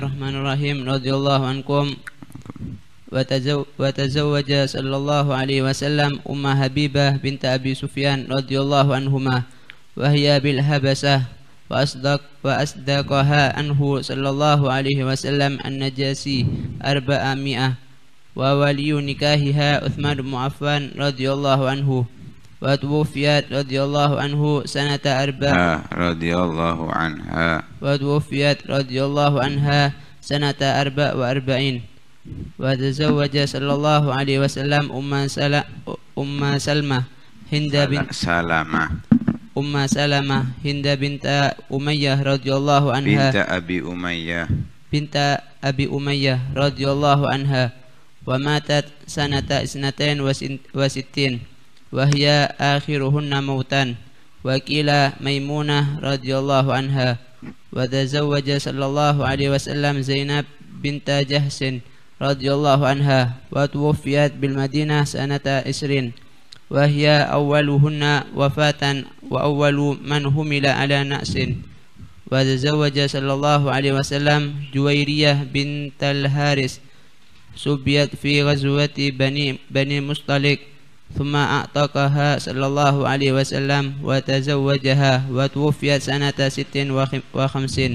الرحمن الرحيم رضي الله عنكم وتزوج صلى الله عليه وسلم أم حبيبة بنت أبي سفيان رضي الله عنهما وهي بالهبسة وأصدق وأصدقها أنه صلى الله عليه وسلم النجاسي أربعمائة وولي نكاهها عثمان بن عفان رضي الله عنه وتوفيت رضي الله عنه سنة أربع رضي الله عنها وتوفيت رضي الله عنها سنة أربع وأربعين وتزوج صلى الله عليه وسلم أم سل أم سلمة هند بنت سلمة أم سلمة هند بنت أمية رضي الله عنها بنت أبي أمية بنت أبي أمية رضي الله عنها وماتت سنة اثنتين وستين وهي آخرهن موتا وكلا ميمونة رضي الله عنها وتزوج صلى الله عليه وسلم زينب بنت جهس رضي الله عنها وتوفيت بالمدينة سنة عشرين وهي أولهن وفاة وأول من همل على نأس وتزوج صلى الله عليه وسلم جويرية بنت الهارس سبيت في غزوة بني, بني مصطلق ثم أعتقها صلى الله عليه وسلم وتزوجها وتوفي سنة ست وخمسين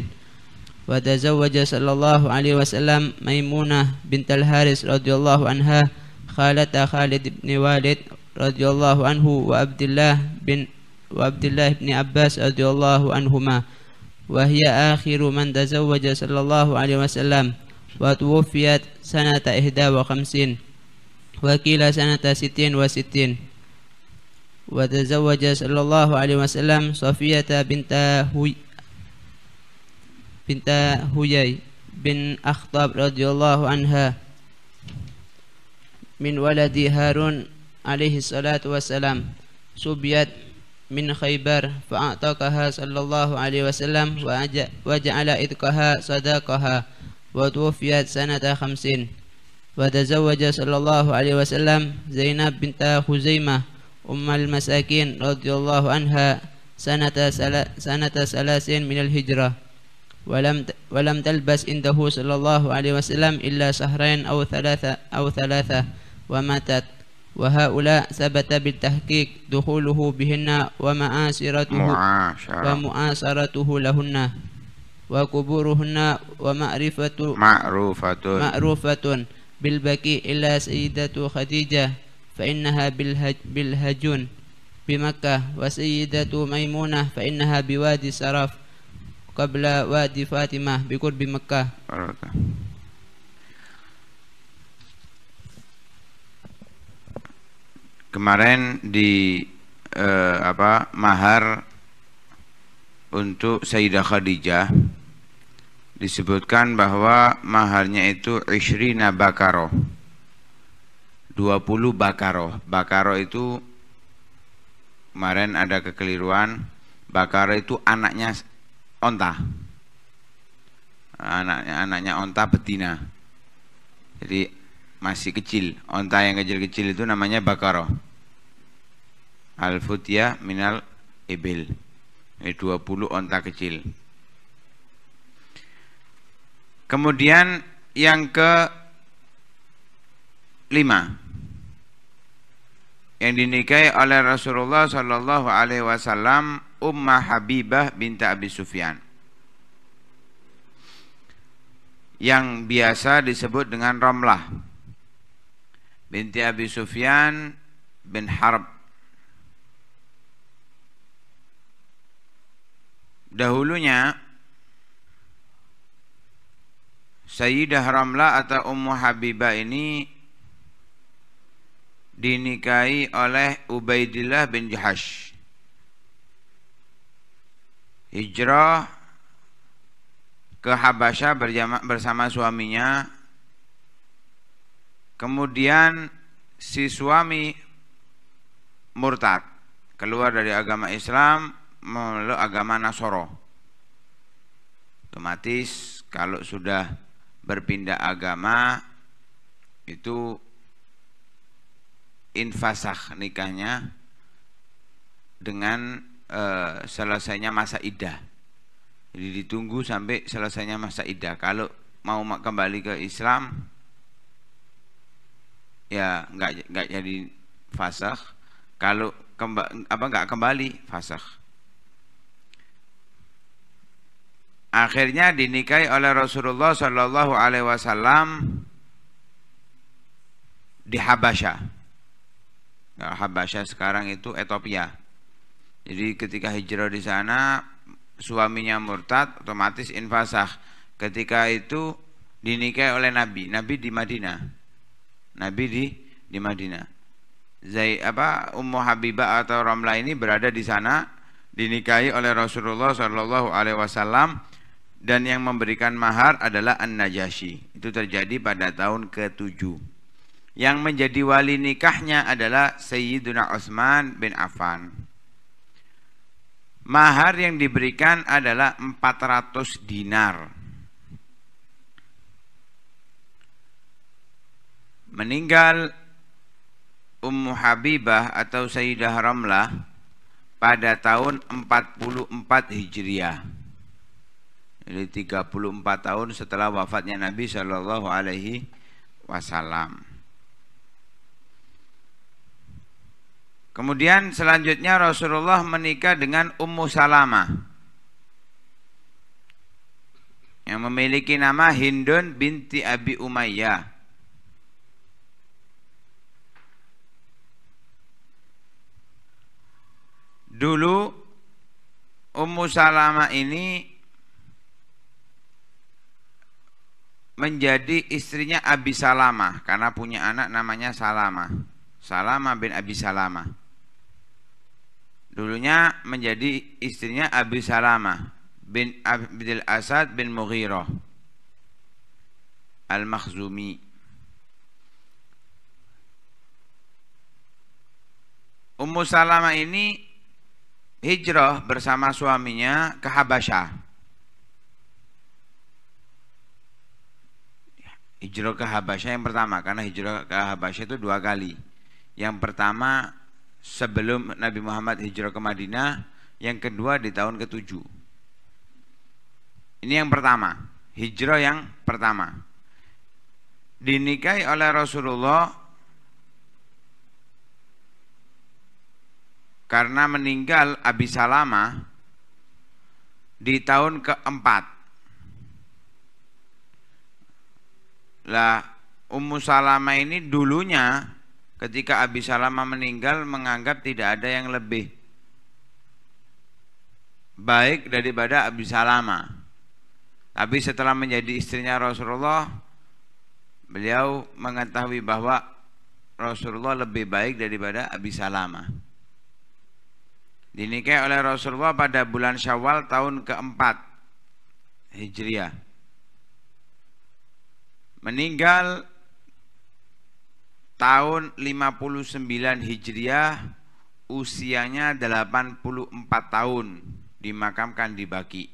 وتزوج صلى الله عليه وسلم ميمونة بنت الحارث رضي الله عنها خالة خالد بن والد رضي الله عنه وعبد الله بن وعبد الله بن عباس رضي الله عنهما وهي آخر من تزوج صلى الله عليه وسلم وتوفيت سنة إحدى وخمسين وكيل سنة ستين وستين وتزوج صلى الله عليه وسلم صفية بنت هوي بنت هويي بن أخطب رضي الله عنها من ولد هارون عليه الصلاة والسلام سبيت من خيبر فأعتقها صلى الله عليه وسلم وجعل إذقها صداقها وتوفيت سنة خمسين وتزوج صلى الله عليه وسلم زينب بنت خزيمة أم المساكين رضي الله عنها سنة سنة ثلاث من الهجرة ولم ولم تلبس عنده صلى الله عليه وسلم إلا شهرين أو ثلاثة أو ثلاثة وماتت وهؤلاء ثبت بالتحقيق دخوله بهن ومعاشرته ومعاشرته لهن وقبورهن ومعرفة معروفة معروفة بالبكي إلى سيدة خديجة فإنها بالهج بالهجون بمكة وسيدة ميمونة فإنها بوادي سرف قبل وادي فاطمة بقرب مكة Kemarin di eh, apa mahar untuk Sayyidah Khadijah disebutkan bahwa maharnya itu ishrina bakaro 20 bakaro bakaro itu kemarin ada kekeliruan bakaro itu anaknya onta anaknya anaknya onta betina jadi masih kecil onta yang kecil-kecil itu namanya bakaro al-futya minal ibil ini 20 onta kecil Kemudian yang ke lima yang dinikahi oleh Rasulullah Shallallahu Alaihi Wasallam Ummah Habibah binti Abi Sufyan yang biasa disebut dengan Ramlah binti Abi Sufyan bin Harb dahulunya Sayyidah Ramla atau Ummu Habibah ini dinikahi oleh Ubaidillah bin Jahash. Hijrah ke Habasyah bersama suaminya. Kemudian si suami murtad, keluar dari agama Islam melalui agama Nasoro. Otomatis kalau sudah berpindah agama itu infasah nikahnya dengan e, selesainya masa idah. Jadi ditunggu sampai selesainya masa idah. Kalau mau kembali ke Islam ya nggak nggak jadi fasah Kalau kemba, apa nggak kembali fasah akhirnya dinikahi oleh Rasulullah Shallallahu Alaihi Wasallam di Habasha. Nah, Habasha sekarang itu Ethiopia. Jadi ketika hijrah di sana suaminya murtad otomatis invasah. Ketika itu dinikahi oleh Nabi, Nabi di Madinah. Nabi di di Madinah. Zai apa Ummu Habibah atau Ramla ini berada di sana dinikahi oleh Rasulullah Shallallahu alaihi wasallam dan yang memberikan mahar adalah An-Najasyi. Itu terjadi pada tahun ke-7. Yang menjadi wali nikahnya adalah Sayyiduna Utsman bin Affan. Mahar yang diberikan adalah 400 dinar. Meninggal Ummu Habibah atau Sayyidah Ramlah pada tahun 44 Hijriah jadi 34 tahun setelah wafatnya Nabi Shallallahu Alaihi Wasallam. Kemudian selanjutnya Rasulullah menikah dengan Ummu Salamah yang memiliki nama Hindun binti Abi Umayyah. Dulu Ummu Salamah ini menjadi istrinya Abi Salama karena punya anak namanya Salama Salama bin Abi Salama Dulunya menjadi istrinya Abi Salama bin Abdul Asad bin Mughirah Al-Makhzumi. Ummu Salama ini hijrah bersama suaminya ke Habasyah. hijrah ke Habasyah yang pertama karena hijrah ke Habasyah itu dua kali. Yang pertama sebelum Nabi Muhammad hijrah ke Madinah, yang kedua di tahun ke-7. Ini yang pertama, hijrah yang pertama. Dinikahi oleh Rasulullah karena meninggal Abi Salama di tahun keempat Lah Ummu Salama ini dulunya ketika Abi Salama meninggal menganggap tidak ada yang lebih baik daripada Abi Salama. Tapi setelah menjadi istrinya Rasulullah, beliau mengetahui bahwa Rasulullah lebih baik daripada Abi Salama. Dinikahi oleh Rasulullah pada bulan Syawal tahun keempat Hijriah meninggal tahun 59 Hijriah usianya 84 tahun dimakamkan di Baki.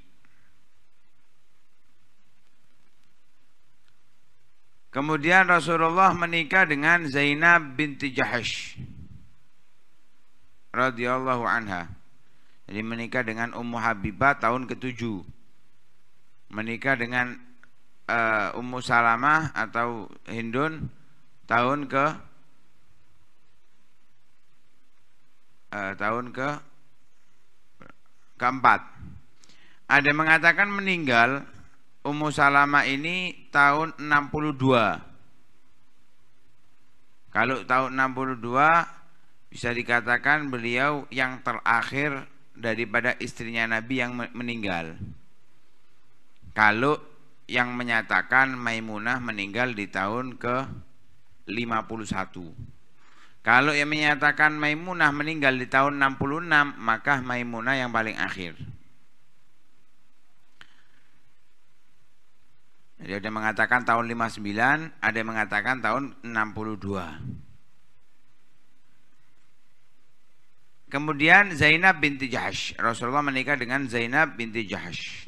Kemudian Rasulullah menikah dengan Zainab binti Jahash radhiyallahu anha. Jadi menikah dengan Ummu Habibah tahun ke-7. Menikah dengan uh, Ummu Salamah atau Hindun tahun ke uh, tahun ke keempat. Ada yang mengatakan meninggal Ummu Salama ini tahun 62. Kalau tahun 62 bisa dikatakan beliau yang terakhir daripada istrinya Nabi yang meninggal. Kalau yang menyatakan Maimunah meninggal di tahun ke-51. Kalau yang menyatakan Maimunah meninggal di tahun 66, maka Maimunah yang paling akhir. Jadi ada yang mengatakan tahun 59, ada yang mengatakan tahun 62. Kemudian Zainab binti Jahash. Rasulullah menikah dengan Zainab binti Jahash.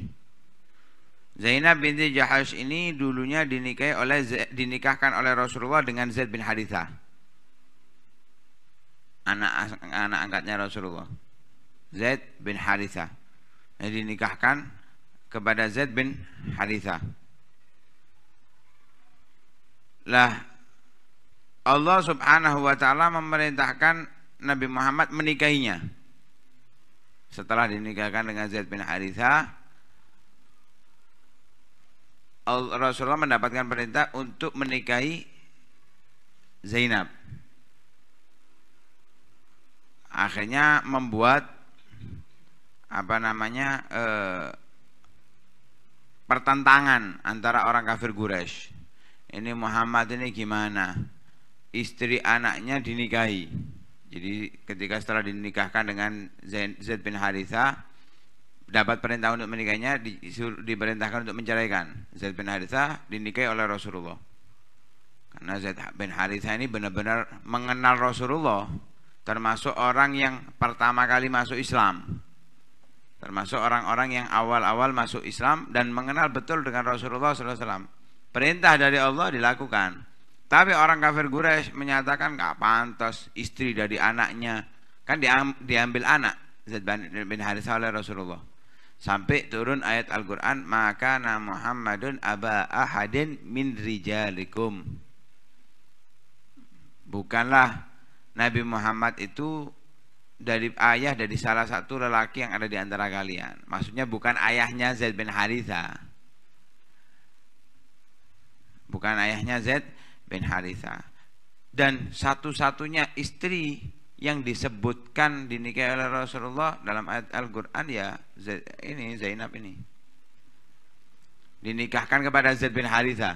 Zainab binti Jahash ini dulunya dinikahi oleh dinikahkan oleh Rasulullah dengan Zaid bin Haritha. Anak anak angkatnya Rasulullah. Zaid bin Haritha. Yang dinikahkan kepada Zaid bin Haritha. Lah Allah Subhanahu wa taala memerintahkan Nabi Muhammad menikahinya. Setelah dinikahkan dengan Zaid bin Haritha, Rasulullah mendapatkan perintah untuk menikahi Zainab. Akhirnya membuat apa namanya e, pertentangan antara orang kafir Quraisy. Ini Muhammad ini gimana? Istri anaknya dinikahi. Jadi ketika setelah dinikahkan dengan Zaid bin Haritha, dapat perintah untuk menikahinya diperintahkan untuk menceraikan Zaid bin Harithah dinikahi oleh Rasulullah karena Zaid bin Harithah ini benar-benar mengenal Rasulullah termasuk orang yang pertama kali masuk Islam termasuk orang-orang yang awal-awal masuk Islam dan mengenal betul dengan Rasulullah SAW perintah dari Allah dilakukan tapi orang kafir Quraisy menyatakan gak pantas istri dari anaknya kan diambil anak Zaid bin Harithah oleh Rasulullah sampai turun ayat Al-Qur'an maka Muhammadun aba ahadin min rijalikum bukanlah Nabi Muhammad itu dari ayah dari salah satu lelaki yang ada di antara kalian maksudnya bukan ayahnya Zaid bin Haritha bukan ayahnya Zaid bin Haritha dan satu-satunya istri yang disebutkan dinikahi oleh Rasulullah dalam ayat Al-Quran ya ini Zainab ini dinikahkan kepada Zaid bin Haritha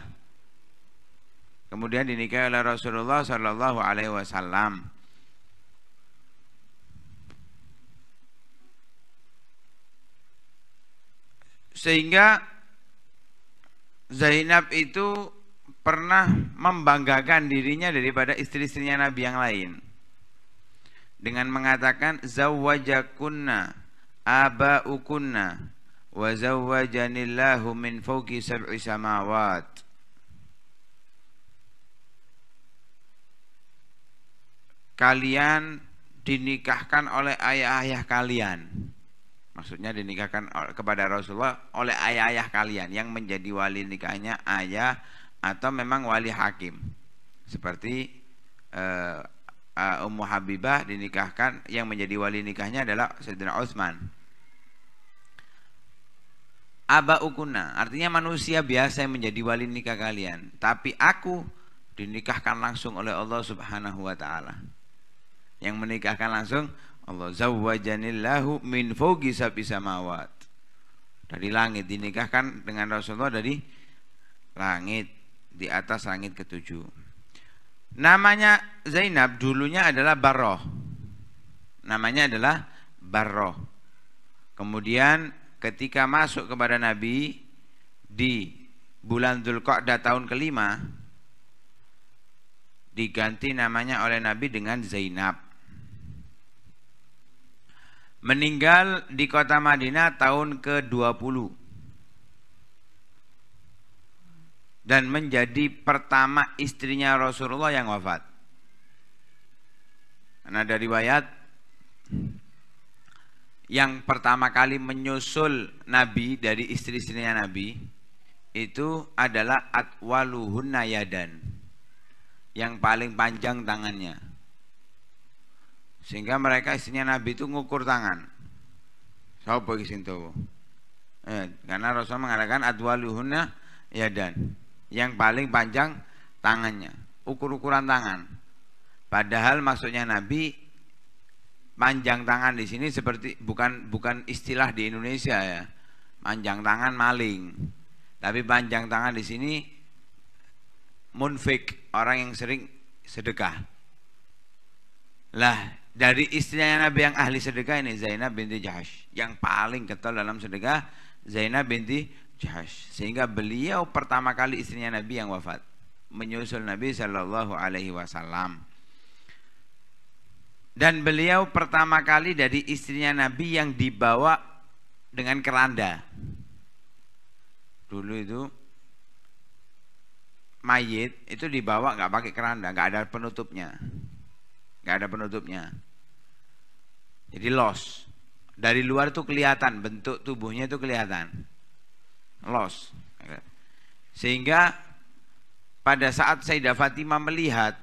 kemudian dinikahi oleh Rasulullah Shallallahu Alaihi Wasallam sehingga Zainab itu pernah membanggakan dirinya daripada istri-istrinya Nabi yang lain dengan mengatakan aba abaukunna wa zawajanillahu min fawqi sab'i samawat kalian dinikahkan oleh ayah-ayah kalian maksudnya dinikahkan kepada Rasulullah oleh ayah-ayah kalian yang menjadi wali nikahnya ayah atau memang wali hakim seperti eh, uh, Ummu Habibah dinikahkan yang menjadi wali nikahnya adalah Sayyidina Utsman. Aba ukuna, artinya manusia biasa yang menjadi wali nikah kalian, tapi aku dinikahkan langsung oleh Allah Subhanahu wa taala. Yang menikahkan langsung Allah zawwajanillahu min fawqi sabi samawat. Dari langit dinikahkan dengan Rasulullah dari langit di atas langit ketujuh. Namanya Zainab dulunya adalah Barroh. Namanya adalah Barroh. Kemudian ketika masuk kepada Nabi di bulan Zulqa'dah tahun kelima diganti namanya oleh Nabi dengan Zainab. Meninggal di kota Madinah tahun ke-20. dan menjadi pertama istrinya Rasulullah yang wafat. Karena dari riwayat yang pertama kali menyusul Nabi dari istri-istrinya Nabi itu adalah Atwaluhun Nayadan yang paling panjang tangannya sehingga mereka istrinya Nabi itu ngukur tangan Sopo iki Eh, karena Rasul mengatakan atwaluhunna yadan yang paling panjang tangannya ukur-ukuran tangan padahal maksudnya Nabi panjang tangan di sini seperti bukan bukan istilah di Indonesia ya panjang tangan maling tapi panjang tangan di sini munfik orang yang sering sedekah lah dari istrinya Nabi yang ahli sedekah ini Zainab binti Jahash yang paling ketol dalam sedekah Zainab binti Jahash. Sehingga beliau pertama kali istrinya Nabi yang wafat. Menyusul Nabi Shallallahu Alaihi Wasallam. Dan beliau pertama kali dari istrinya Nabi yang dibawa dengan keranda. Dulu itu mayit itu dibawa nggak pakai keranda, nggak ada penutupnya, nggak ada penutupnya. Jadi los dari luar tuh kelihatan bentuk tubuhnya itu kelihatan los Sehingga pada saat Sayyidah Fatimah melihat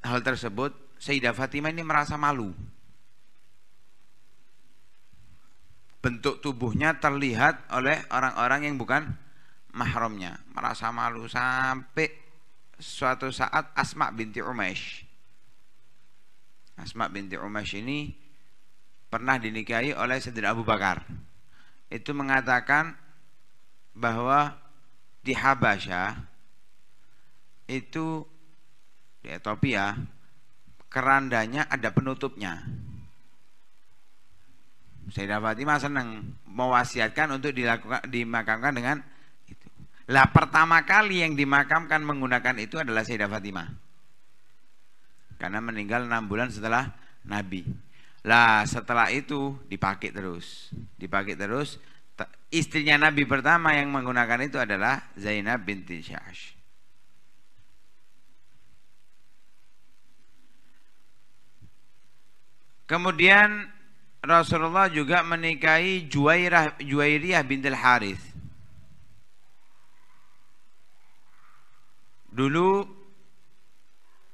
hal tersebut, Sayyidah Fatimah ini merasa malu. Bentuk tubuhnya terlihat oleh orang-orang yang bukan mahramnya, merasa malu sampai suatu saat Asma binti Umaysh. Asma binti Umaysh ini pernah dinikahi oleh Sayyidina Abu Bakar. Itu mengatakan bahwa di Habasyah itu di Ethiopia kerandanya ada penutupnya. Sayyidah Fatimah senang mewasiatkan untuk dilakukan dimakamkan dengan itu. Lah pertama kali yang dimakamkan menggunakan itu adalah Sayyidah Fatimah. Karena meninggal enam bulan setelah Nabi. Lah setelah itu dipakai terus, dipakai terus istrinya Nabi pertama yang menggunakan itu adalah Zainab binti Jahsh. Kemudian Rasulullah juga menikahi Juwairah Juwairiyah bintil Harith. Dulu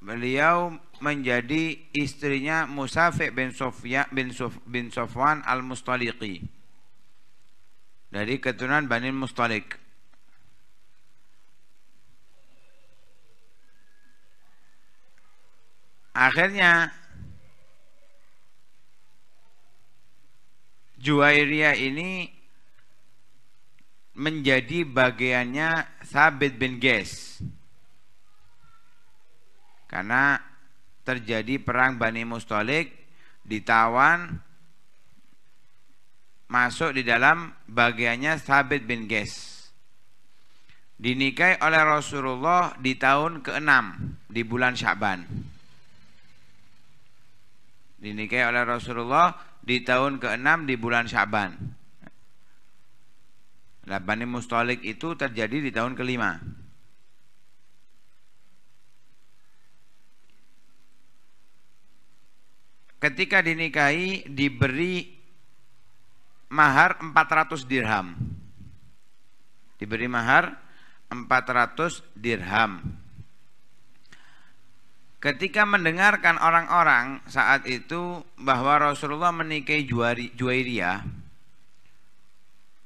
beliau menjadi istrinya Musafiq bin Sofwan bin, Sof, bin Sofwan al-Mustaliqi dari keturunan Bani Mustalik. Akhirnya Juwairia ini menjadi bagiannya Sabit bin Ges. Karena terjadi perang Bani Mustalik ditawan masuk di dalam bagiannya Sabit bin Ges. Dinikahi oleh Rasulullah di tahun ke-6 di bulan Syaban. Dinikahi oleh Rasulullah di tahun ke-6 di bulan Syaban. Labani Mustolik Mustalik itu terjadi di tahun ke-5. Ketika dinikahi diberi mahar 400 dirham. Diberi mahar 400 dirham. Ketika mendengarkan orang-orang saat itu bahwa Rasulullah menikahi Juwairiyah,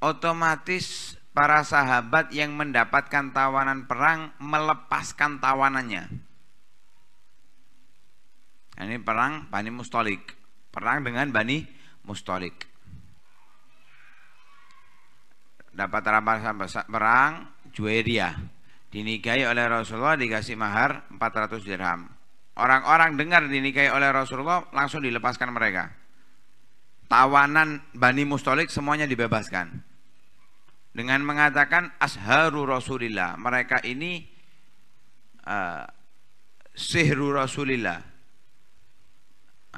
otomatis para sahabat yang mendapatkan tawanan perang melepaskan tawanannya. Ini perang Bani Mustolik, perang dengan Bani Mustolik dapat rampasan perang Juwairia dinikahi oleh Rasulullah dikasih mahar 400 dirham orang-orang dengar dinikahi oleh Rasulullah langsung dilepaskan mereka tawanan Bani Mustolik semuanya dibebaskan dengan mengatakan asharu Rasulillah mereka ini uh, sihru Rasulillah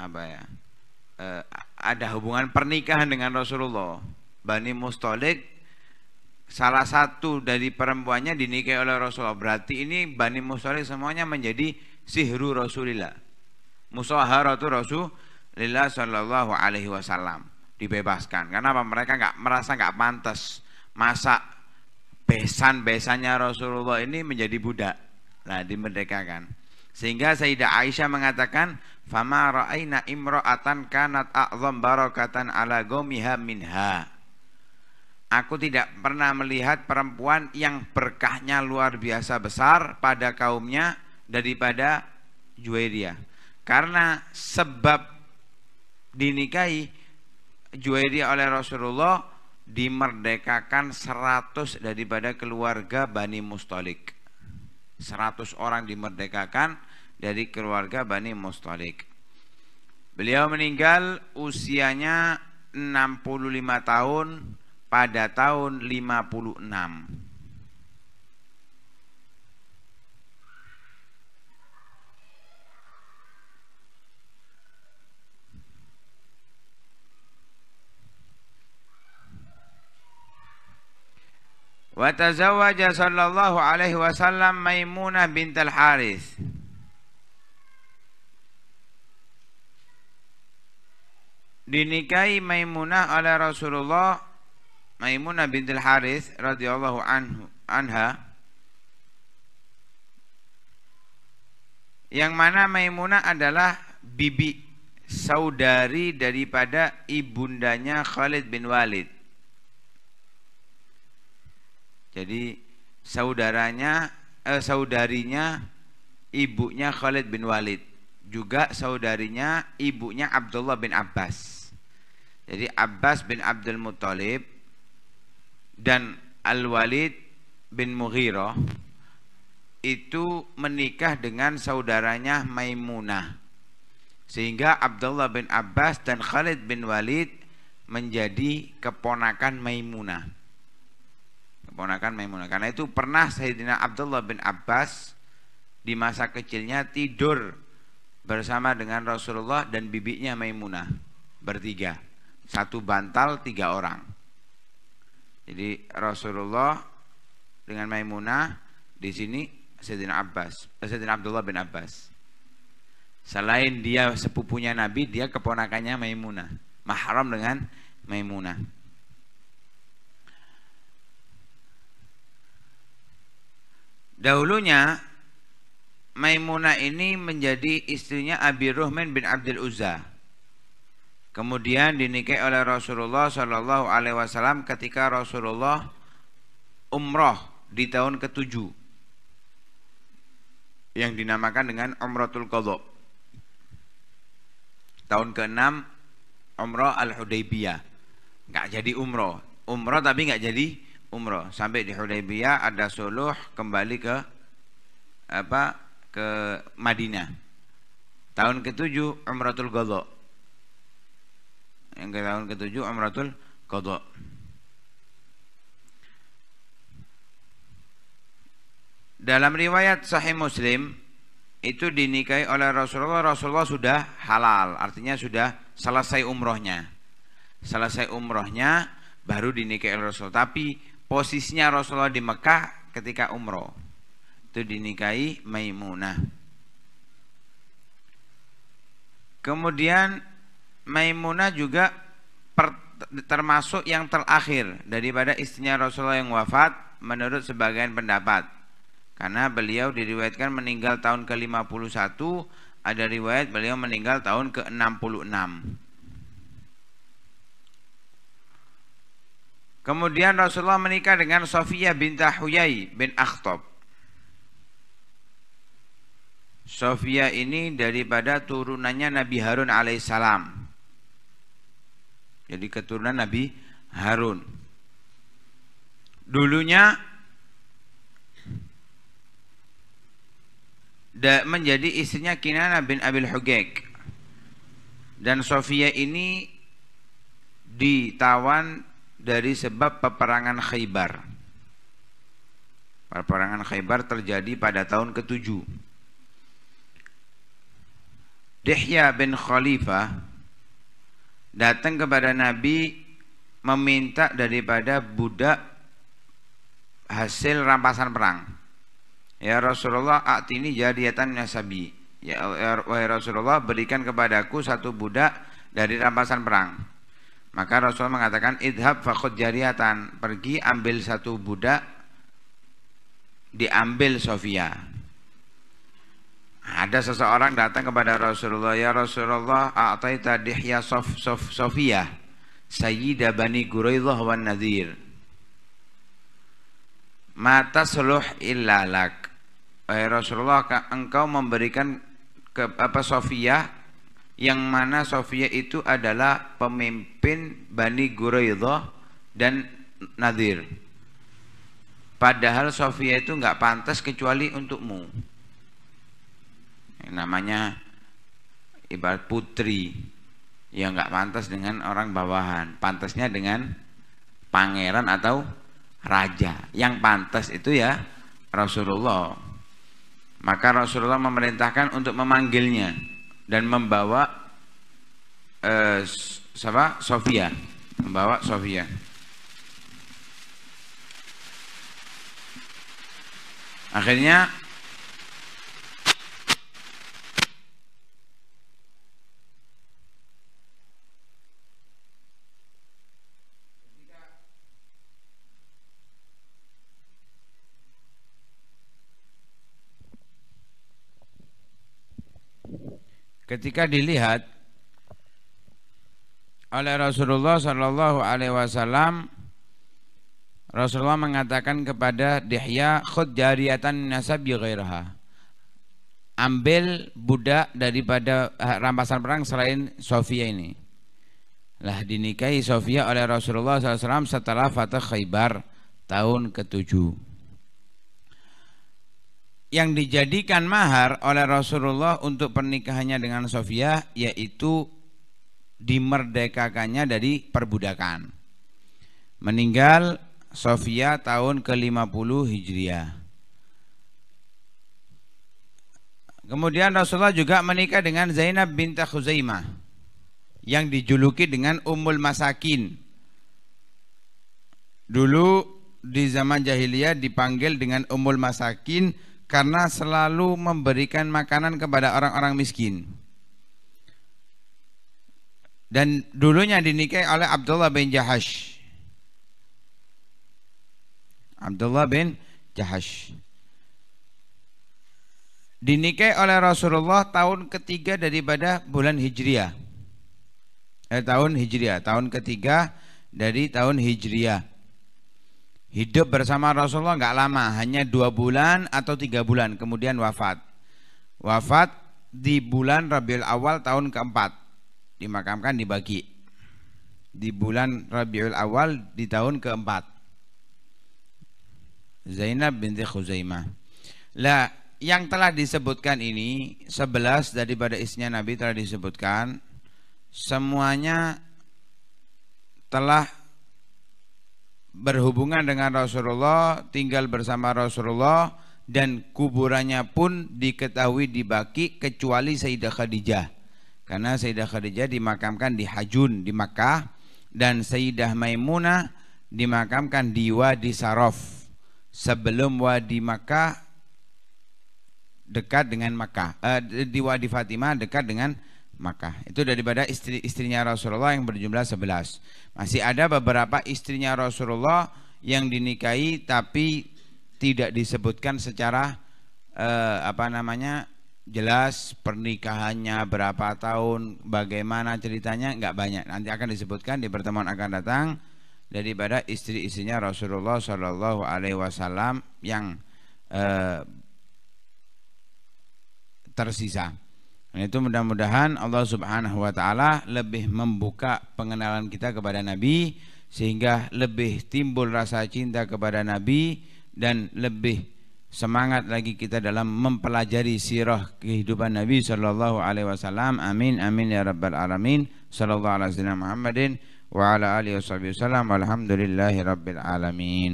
apa ya eh, ada hubungan pernikahan dengan Rasulullah Bani Mustolik salah satu dari perempuannya dinikahi oleh Rasulullah. Berarti ini Bani Musolik semuanya menjadi sihru Rasulillah. Musaharatu Rasulillah Shallallahu Alaihi Wasallam dibebaskan. Karena apa? Mereka nggak merasa nggak pantas masa besan-besannya Rasulullah ini menjadi budak. Nah, dimerdekakan. Sehingga Sayyidah Aisyah mengatakan, "Fama ra'aina imra'atan kanat a'zam barakatan ala gomiha minha." Aku tidak pernah melihat perempuan yang berkahnya luar biasa besar pada kaumnya daripada Juwairia. Karena sebab dinikahi Juwairia oleh Rasulullah dimerdekakan 100 daripada keluarga Bani Mustalik. 100 orang dimerdekakan dari keluarga Bani Mustalik. Beliau meninggal usianya 65 tahun pada tahun 56. Wa tazawwaja sallallahu alaihi wasallam Maimunah bintal Harith. Dinikahi Maimunah oleh Rasulullah Maimunah bintil Harith radhiyallahu anhu anha yang mana Maimunah adalah bibi saudari daripada ibundanya Khalid bin Walid. Jadi saudaranya eh, saudarinya ibunya Khalid bin Walid juga saudarinya ibunya Abdullah bin Abbas. Jadi Abbas bin Abdul Muthalib dan Al-Walid bin Mughirah itu menikah dengan saudaranya Maimunah sehingga Abdullah bin Abbas dan Khalid bin Walid menjadi keponakan Maimunah keponakan Maimunah karena itu pernah Sayyidina Abdullah bin Abbas di masa kecilnya tidur bersama dengan Rasulullah dan bibinya Maimunah bertiga satu bantal tiga orang jadi Rasulullah dengan Maimunah di sini Sayyidina Abbas, eh, Sayyidina Abdullah bin Abbas. Selain dia sepupunya Nabi, dia keponakannya Maimunah, mahram dengan Maimunah. Dahulunya Maimunah ini menjadi istrinya Abi Ruhman bin Abdul Uzza. Kemudian dinikahi oleh Rasulullah Shallallahu Alaihi Wasallam ketika Rasulullah umroh di tahun ketujuh yang dinamakan dengan Umrohul Qadha. Tahun ke-6 Umrah Al-Hudaybiyah. Nggak jadi umroh. Umroh tapi nggak jadi umroh. Sampai di Hudaybiyah ada suluh kembali ke apa ke Madinah. Tahun ketujuh 7 Umratul yang ke tahun ketujuh Umratul Qadha Dalam riwayat Sahih Muslim itu dinikahi oleh Rasulullah Rasulullah sudah halal artinya sudah selesai umrohnya selesai umrohnya baru dinikahi oleh Rasulullah tapi posisinya Rasulullah di Mekah ketika umroh itu dinikahi Maimunah kemudian Maimunah juga per, termasuk yang terakhir daripada istrinya Rasulullah yang wafat menurut sebagian pendapat. Karena beliau diriwayatkan meninggal tahun ke-51, ada riwayat beliau meninggal tahun ke-66. Kemudian Rasulullah menikah dengan Sofia bintah Huyai bin Akhtob. Sofia ini daripada turunannya Nabi Harun alaihissalam. Jadi keturunan Nabi Harun. Dulunya menjadi istrinya Kinana bin Abil Hugek. Dan Sofia ini ditawan dari sebab peperangan Khaybar. Peperangan Khaybar terjadi pada tahun ke-7. Dihya bin Khalifah datang kepada Nabi meminta daripada budak hasil rampasan perang. Ya Rasulullah, atini jariatan nasabi. Ya, ya Rasulullah, berikan kepadaku satu budak dari rampasan perang. Maka Rasulullah mengatakan, idhab fakut jariatan. Pergi ambil satu budak, diambil Sofia. Ada seseorang datang kepada Rasulullah, "Ya Rasulullah, a'taita dihya Sof Sof Sofiyah, Sayyida Bani Quraidah wan Nadir." Mata seluh illalak. Eh, Rasulullah, engkau memberikan ke apa Sofiyah yang mana Sofiyah itu adalah pemimpin Bani Quraidah dan Nadir. Padahal Sofiyah itu nggak pantas kecuali untukmu namanya ibarat putri yang nggak pantas dengan orang bawahan pantasnya dengan pangeran atau raja yang pantas itu ya Rasulullah maka Rasulullah memerintahkan untuk memanggilnya dan membawa eh, apa Sofia membawa Sofia akhirnya ketika dilihat oleh Rasulullah Shallallahu Alaihi Wasallam Rasulullah mengatakan kepada Dihya khud jariatan nasabi ghairaha ambil budak daripada eh, rampasan perang selain Sofia ini lah dinikahi Sofia oleh Rasulullah SAW setelah Fatah Khaybar tahun ketujuh yang dijadikan mahar oleh Rasulullah untuk pernikahannya dengan Sofia yaitu dimerdekakannya dari perbudakan. Meninggal Sofia tahun ke-50 Hijriah. Kemudian Rasulullah juga menikah dengan Zainab binti Khuzaimah yang dijuluki dengan Ummul Masakin. Dulu di zaman jahiliyah dipanggil dengan Ummul Masakin karena selalu memberikan makanan kepada orang-orang miskin. Dan dulunya dinikahi oleh Abdullah bin Jahash. Abdullah bin Jahash. Dinikahi oleh Rasulullah tahun ketiga daripada bulan Hijriah. Eh, tahun Hijriah, tahun ketiga dari tahun Hijriah. Hidup bersama Rasulullah nggak lama, hanya dua bulan atau tiga bulan, kemudian wafat. Wafat di bulan Rabiul Awal tahun keempat, dimakamkan di Bagi. Di bulan Rabiul Awal di tahun keempat. Zainab binti Khuzaimah. Lah, yang telah disebutkan ini sebelas daripada istrinya Nabi telah disebutkan semuanya telah berhubungan dengan Rasulullah, tinggal bersama Rasulullah dan kuburannya pun diketahui di Baki kecuali Sayyidah Khadijah. Karena Sayyidah Khadijah dimakamkan di Hajun di Makkah dan Sayyidah Maimunah dimakamkan di Wadi Sarof sebelum Wadi Makkah dekat dengan Makkah eh, di Wadi Fatimah dekat dengan Makkah. Itu daripada istri-istrinya Rasulullah yang berjumlah 11. Masih ada beberapa istrinya Rasulullah yang dinikahi tapi tidak disebutkan secara eh, apa namanya jelas pernikahannya berapa tahun bagaimana ceritanya nggak banyak nanti akan disebutkan di pertemuan akan datang daripada istri-istrinya Rasulullah Shallallahu Alaihi Wasallam yang eh, tersisa itu mudah-mudahan Allah Subhanahu wa taala lebih membuka pengenalan kita kepada Nabi sehingga lebih timbul rasa cinta kepada Nabi dan lebih semangat lagi kita dalam mempelajari sirah kehidupan Nabi sallallahu alaihi wasallam. Amin amin ya rabbal alamin. Sallallahu alaihi wasallam Muhammadin wa ala alihi wasallam. Alhamdulillahi rabbil alamin.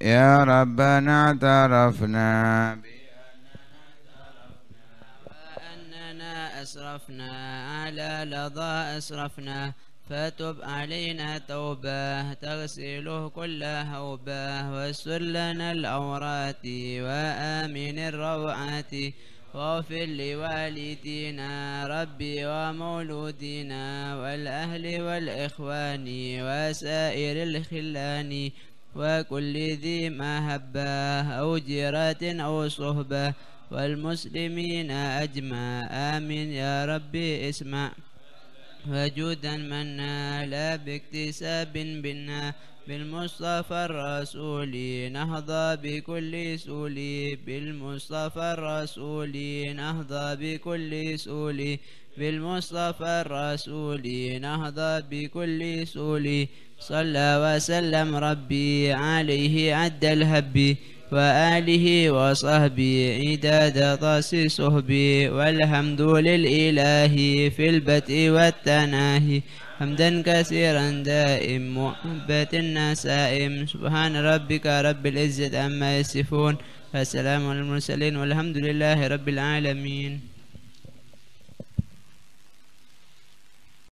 Ya Rabbana tarafna bi أسرفنا على لظى أسرفنا فتب علينا توبة تغسله كل هوبة واستر لنا العورات وآمن الروعات واغفر لوالدينا ربي ومولودينا والأهل والإخوان وسائر الخلان وكل ذي مهبة أو جيرة أو صهبة والمسلمين أجمع آمين يا ربي اسمع وجودا منا لا باكتساب بنا بالمصطفى الرسول نهضى بكل سولي بالمصطفى الرسول نهضى بكل سولي بالمصطفى الرسول نهضى بكل سولي صلى وسلم ربي عليه عد الهبي وآله وصحبه عداد طاس صحبي والحمد للإله في البدء والتناهي حمدا كثيرا دائم محبة النسائم سبحان ربك رب العزة عما يصفون السلام على المرسلين والحمد لله رب العالمين